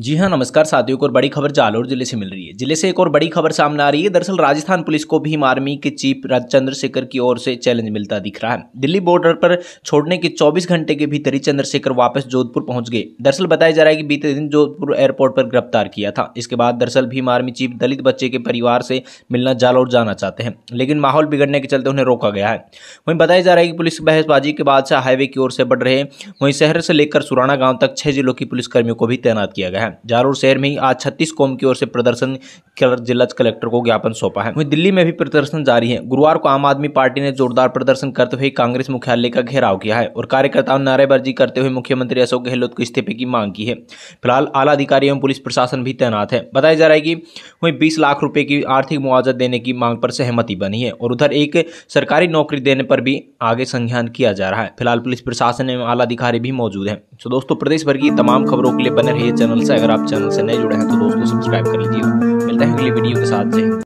जी हाँ नमस्कार साथियों को और बड़ी खबर जालोर जिले से मिल रही है जिले से एक और बड़ी खबर सामने आ रही है दरअसल राजस्थान पुलिस को भीम आर्मी के चीफ चंद्रशेखर की ओर से चैलेंज मिलता दिख रहा है दिल्ली बॉर्डर पर छोड़ने के 24 घंटे के भीतर ही चंद्रशेखर वापस जोधपुर पहुंच गए दरअसल बताया जा रहा है कि बीते दिन जोधपुर एयरपोर्ट पर गिरफ्तार किया था इसके बाद दरअसल भीम आर्मी चीफ दलित बच्चे के परिवार से मिलना जालोर जाना चाहते हैं लेकिन माहौल बिगड़ने के चलते उन्हें रोका गया है वहीं बताया जा रहा है कि पुलिस बहसबाजी के बाद से हाईवे की ओर से बढ़ रहे वहीं शहर से लेकर सुराना गांव तक छह जिलों की पुलिसकर्मियों को भी तैनात किया गया है जारूर शहर में ही आज छत्तीस कौम की ओर से प्रदर्शन कर जिला कलेक्टर को ज्ञापन सौंपा है वहीं दिल्ली में भी प्रदर्शन जारी है गुरुवार को आम आदमी पार्टी ने जोरदार प्रदर्शन करते हुए कांग्रेस मुख्यालय का घेराव किया है और कार्यकर्ताओं ने नारेबाजी करते हुए मुख्यमंत्री अशोक गहलोत को इस्तीफे की मांग की है फिलहाल आला अधिकारी एवं पुलिस प्रशासन भी तैनात है बताया जा रहा है कि वहीं बीस लाख रुपए की आर्थिक मुआवजा देने की मांग पर सहमति बनी है और उधर एक सरकारी नौकरी देने पर भी आगे संज्ञान किया जा रहा है फिलहाल पुलिस प्रशासन एवं आला अधिकारी भी मौजूद है तो दोस्तों प्रदेश भर की तमाम खबरों के लिए बने रहिए चैनल से अगर आप चैनल से नए जुड़े हैं तो दोस्तों सब्सक्राइब कर लीजिए मिलते हैं अगली वीडियो के साथ